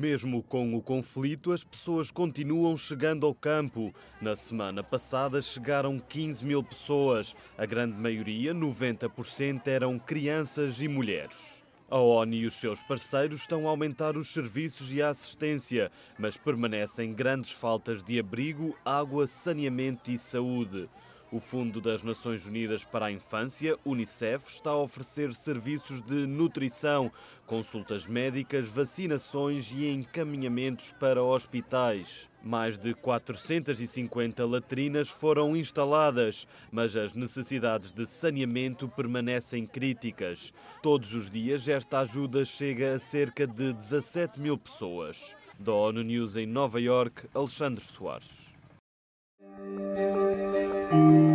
Mesmo com o conflito, as pessoas continuam chegando ao campo. Na semana passada chegaram 15 mil pessoas. A grande maioria, 90%, eram crianças e mulheres. A ONU e os seus parceiros estão a aumentar os serviços e a assistência, mas permanecem grandes faltas de abrigo, água, saneamento e saúde. O Fundo das Nações Unidas para a Infância, Unicef, está a oferecer serviços de nutrição, consultas médicas, vacinações e encaminhamentos para hospitais. Mais de 450 latrinas foram instaladas, mas as necessidades de saneamento permanecem críticas. Todos os dias, esta ajuda chega a cerca de 17 mil pessoas. Da ONU News em Nova York, Alexandre Soares. thank you